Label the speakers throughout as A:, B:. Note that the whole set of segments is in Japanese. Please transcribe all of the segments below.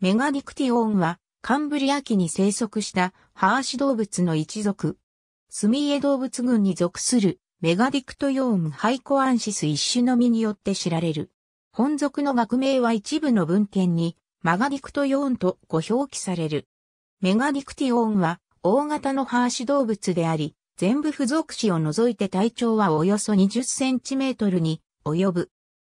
A: メガディクティオーンは、カンブリア紀に生息したハーシ動物の一族。スミエ動物群に属するメガディクトヨーンハイコアンシス一種のみによって知られる。本族の学名は一部の文献にマガディクトヨーンとご表記される。メガディクティオーンは大型のハーシ動物であり、全部付属詞を除いて体長はおよそ20センチメートルに及ぶ。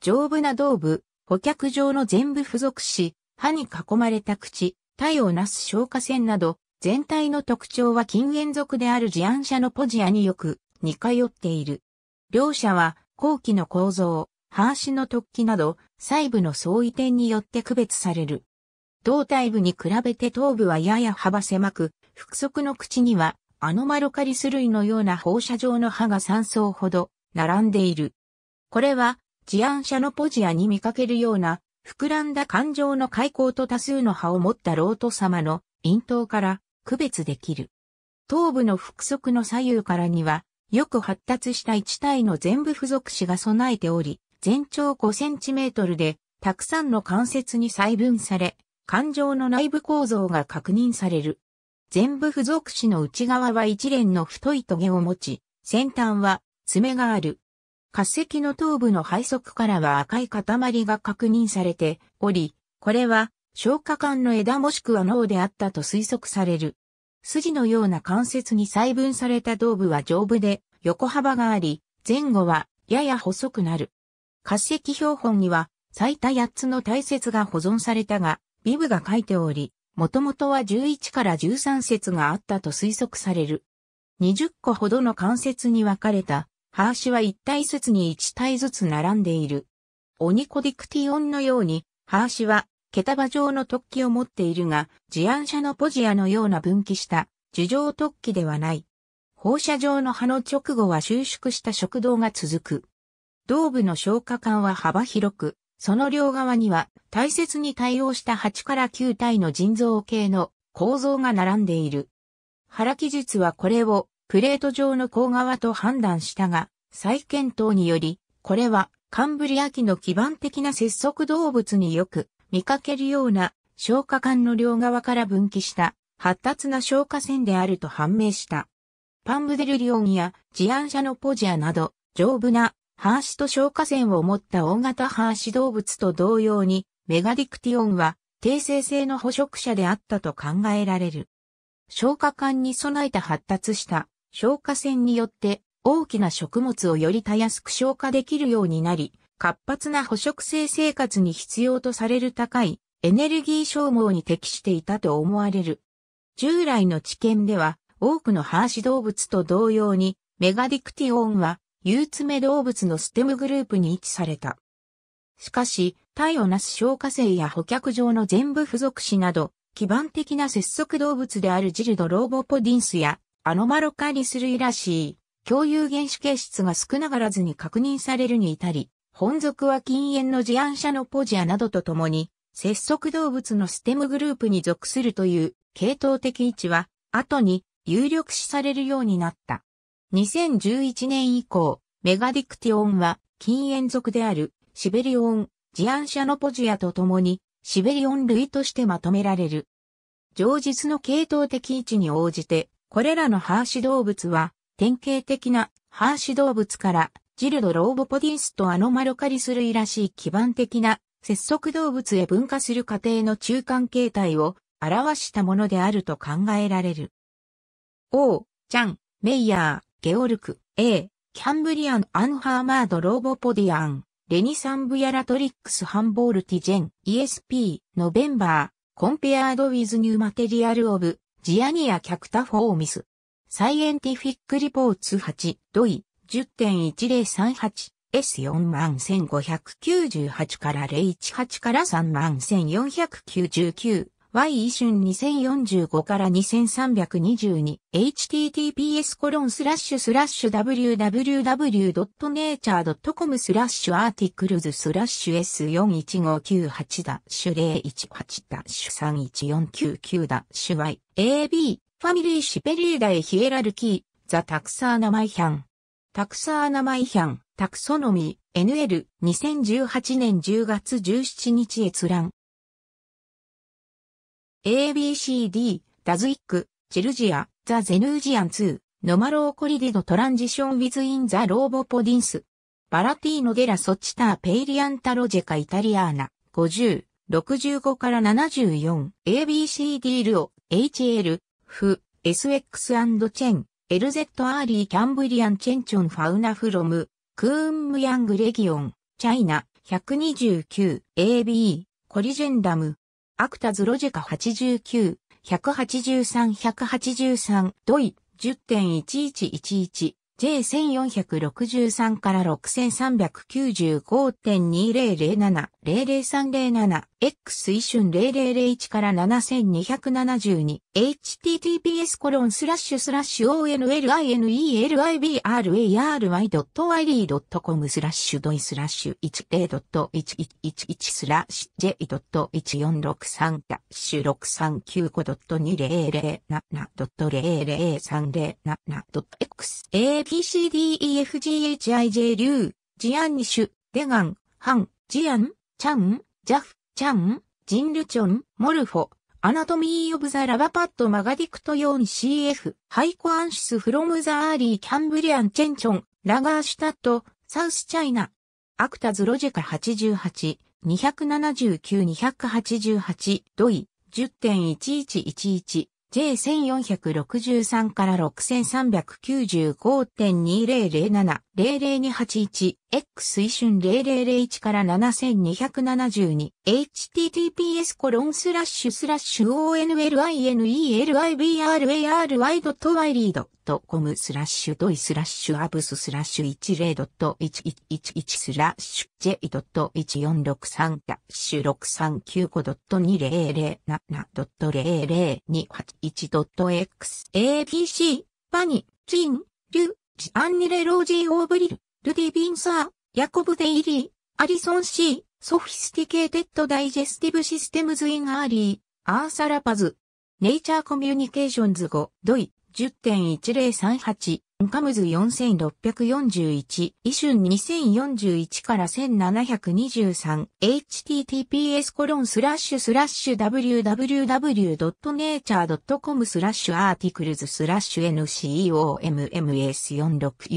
A: 丈夫な胴部、捕脚状の全部付属詞、歯に囲まれた口、体をなす消化腺など、全体の特徴は近縁族であるジ案者のポジアによく似通っている。両者は後期の構造、半足の突起など細部の相違点によって区別される。胴体部に比べて頭部はやや幅狭く、腹側の口にはアノマロカリス類のような放射状の歯が3層ほど並んでいる。これはジ案者のポジアに見かけるような膨らんだ感情の開口と多数の葉を持ったロート様の咽頭から区別できる。頭部の腹側の左右からには、よく発達した一体の全部付属詞が備えており、全長5センチメートルで、たくさんの関節に細分され、感情の内部構造が確認される。全部付属詞の内側は一連の太い棘を持ち、先端は爪がある。滑石の頭部の背側からは赤い塊が確認されており、これは消化管の枝もしくは脳であったと推測される。筋のような関節に細分された頭部は丈夫で横幅があり、前後はやや細くなる。滑石標本には最多8つの大節が保存されたが、ビブが書いており、もともとは11から13節があったと推測される。20個ほどの関節に分かれたハーシは一体ずつに一体ずつ並んでいる。オニコディクティオンのように、ハーシは、毛束状の突起を持っているが、ジ案者のポジアのような分岐した、樹状突起ではない。放射状の葉の直後は収縮した食道が続く。胴部の消化管は幅広く、その両側には大切に対応した8から9体の腎臓系の構造が並んでいる。腹記述はこれをプレート上の甲側と判断したが、再検討により、これはカンブリア紀の基盤的な節足動物によく見かけるような消化管の両側から分岐した発達な消化線であると判明した。パンブデルリオンやジアンシャノポジアなど丈夫なハーシと消化線を持った大型ハーシ動物と同様にメガディクティオンは定性性の捕食者であったと考えられる。消化管に備えた発達した消化腺によって大きな食物をよりたやすく消化できるようになり、活発な捕食性生活に必要とされる高いエネルギー消耗に適していたと思われる。従来の知見では多くのハーシ動物と同様にメガディクティオンは有爪動物のステムグループに位置された。しかし、体をなす消化性や捕客場の全部付属子など、基盤的な節足動物であるジルドローボポディンスやアノマロカリス類らしい、共有原子形質が少ながらずに確認されるに至り、本属は禁煙の事案者のポジアなどとともに、節足動物のステムグループに属するという系統的位置は、後に有力視されるようになった。2011年以降、メガディクティオンは禁煙属であるシベリオン、ジアンシャノポジアとともにシベリオン類としてまとめられる。上述の系統的位置に応じてこれらのハーシ動物は、典型的なハーシ動物から、ジルドローボポディスとアノマロカリス類らしい基盤的な節足動物へ分化する過程の中間形態を表したものであると考えられる。O、チャン、メイヤー、ゲオルク、A、キャンブリアン・アンハーマード・ローボポディアン、レニサンブヤラトリックス・ハンボールティジェン、ESP、ノベンバー、コンペアード・ウィズ・ニュー・マテリアル・オブ、ジアニア・キャクタフォーミス。サイエンティフィック・リポーツ8、ドイ、10.1038。S41598 から018から31499 y 一瞬2045から 2322https コロンスラッシュスラッシュ www.nature.com スラッシュアーティクルズスラッシュ S41598-018-31499-y AB ファミリーシペリーダへ。ヒエラルキーザタクサーナマイヒャンタクサーナマイヒャンタクソノミー NL2018 年10月17日閲覧 ABCD、ダズイック、チルジア、ザ・ゼヌージアン2、ノマローコリディド・トランジション・ウィズ・イン・ザ・ローボ・ポディンス。バラティーノ・デラ・ソチター・ペイリアンタ・ロジェカ・イタリアーナ、50、65から74、ABCD ルオ、HL、フ、SX& チェン、LZ アーリー・キャンブリアン・チェンチョン・ファウナ・フロム、クーン・ムヤング・レギオン、チャイナ、129、AB、コリジェンダム、アクタズロジェカ89、183-183、ドイ、10.1111、J1463 から6395.2007、00307、X 一瞬0001から7272、https コロンスラッシュスラッシュ onlinelibray.id.com スラッシュドイスラッシュ10.1111スラッシュ j.1463 ダッシュ6 3 9 5 2 0 0 7 0 0 3 7 x abcdefghij 流、ジアンニシュ、デガン、ハン、ジアン、チャン、ジャフ、チャン、ジンルチョン、モルフォ、アナトミー・オブ・ザ・ラバパッド・マガディクト・ヨーン CF、ハイコ・アンシス・フロム・ザ・アーリー・キャンブリアン・チェンチョン、ラガーシュタット、サウス・チャイナ、アクタズ・ロジェカ88、279-288ドイ10.1111 J1463 から6395.20070028 X 一瞬0001から7272 https コロンスラッシュスラッシュ o n l i n e e l i b r a r y y r e l d c o m スラッシュドイスラッシュアブススラッシュ10.1111スラッシュ j.1463 ダッシュ 639.2007.00281.x 5 abc パニ、チン、リュ、ジアンニレロージーオーブリルルディ・ビンサー、ヤコブ・デイリー、アリソン・シー、ソフィスティケーテッド・ダイジェスティブ・システムズ・イン・アーリー、アーサラ・パズ、ネイチャー・コミュニケーションズ5、ドイ、10.1038、カムズ4641、イシュン2041から 1723https コロンスラッシュスラッシュ www.nature.com スラッシュアーティクルズスラッシュ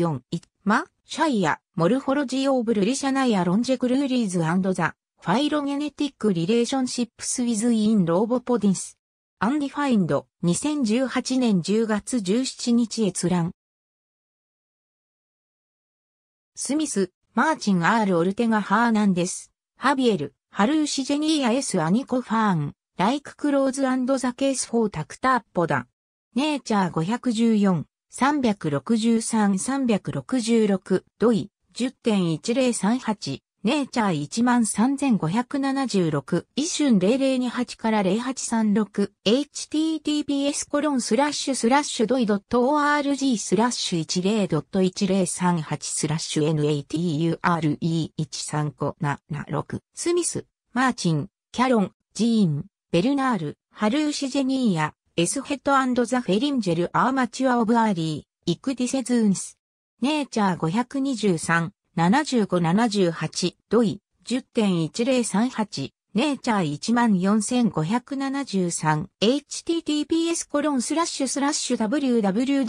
A: NCOMMS464 まシャイア、モルフォロジーオーブルリシャナイアロンジェクルーリーズザ、ファイロゲネティックリレーションシップスウィズインローボポディス。アンディファインド、2018年10月17日閲覧。スミス、マーチン・アール・オルテガ・ハーナンデス、ハビエル、ハルーシジェニーア・エス・アニコ・ファーン、ライク・クローズ・アンド・ザ・ケース・フォー・タクター・ポダ。ネイチャー514。363-366ドイ10.1038ネイチャー13576一瞬0028から0836 https コロンスラッシュスラッシュドイドット org スラッシュ10.1038スラッシュ nature1357 6スミス、マーチン、キャロン、ジーン、ベルナール、ハルーシジェニーヤ、エスヘッドザ・フェリンジェル・アーマチュア・オブ・アーリー、イクディセズーンス。ネイチャー523、7578、ドイ、10.1038ネイチャー 14573https コロンスラッシュスラッシュ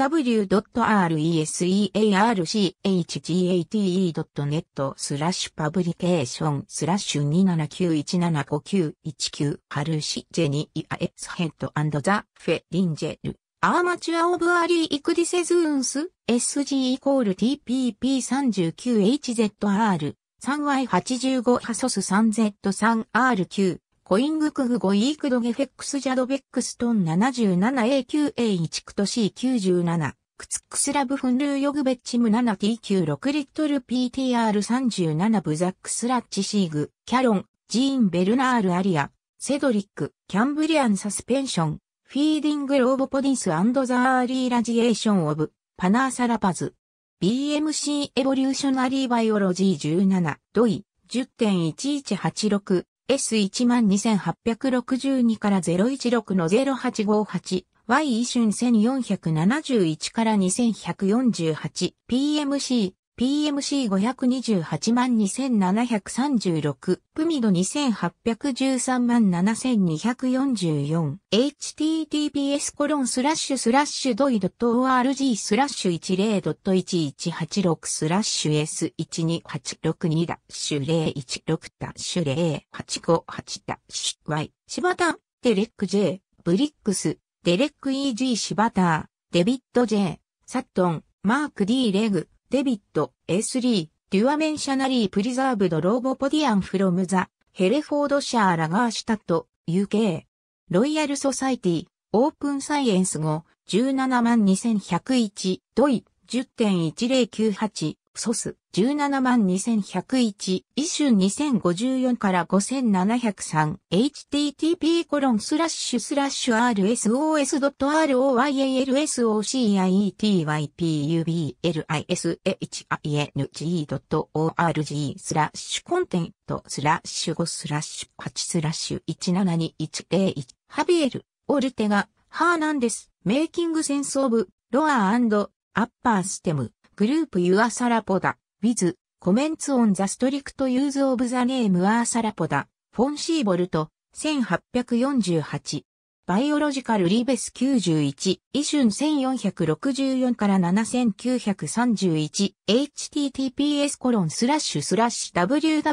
A: www.researchgate.net スラッシュパブリケーションスラッシュ279175919ハルシジェニアエスヘッドザ・フェ・リンジェルアーマチュアオブアリーイクディセズーンス SG イコール TPP39HZR 3Y85 ハソス3 z 3 r 9コイングクグ5イークドゲフェックスジャドベックストン7 7 a q a 1クト C97、クツックスラブフンルーヨグベッチム 7T96 リットル PTR37 ブザックスラッチシーグ、キャロン、ジーン・ベルナール・アリア、セドリック、キャンブリアン・サスペンション、フィーディング・ローボポディンス・ザ・アーリー・ラジエーション・オブ、パナーサラパズ。BMC エボリューショナリーバイオロジー17、ドイ、10.1186、S12862 から016の0858、Y 一瞬1471から2148、PMC PMC528 万2736、プミド2813万7244、https コロンスラッシュスラッシュドイドット org スラッシュ10.1186スラッシュ S12862 ダッシュ016ダッシュ0858ダッシュ Y、柴田、デレック J、ブリックス、デレック EG 柴田、デビット J、サットン、マーク D レグ、デビット、A3、デュアメンシャナリープリザーブドローボポディアンフロムザ、ヘレフォードシャーラガーシュタット、UK、ロイヤルソサイティ、オープンサイエンス5、172101、ドイ、10.1098、ソス。17万2101、イシュ2054から5703、http コロンスラッシュスラッシュ r s o s r o y a l s o c i e t y p u b l i s h i n o r g スラッシュコンテントスラッシュ5スラッシュ8スラッシュ172101ハビエル、オルテガ、ハーナンデス、メイキングセンスオブ、ロアアッパーステム、グループユアサラポダ。with comments on the strict use of the name are Sarapod, von s i e b o l 1848。バイオロジカルリベス91、イシ1464から7931、https コロンスラッシュスラッシュ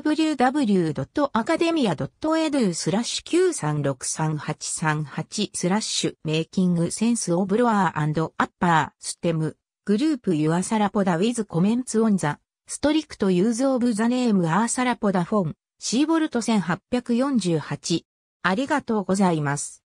A: www.academia.edu スラッシュ936338 8スラッシュメイキングセンスオブロアーアッパーステムグループユアサラポダウィズコメンツオンザストリクトユーズオブザネームアーサラポダフォン、シーボルト1848。ありがとうございます。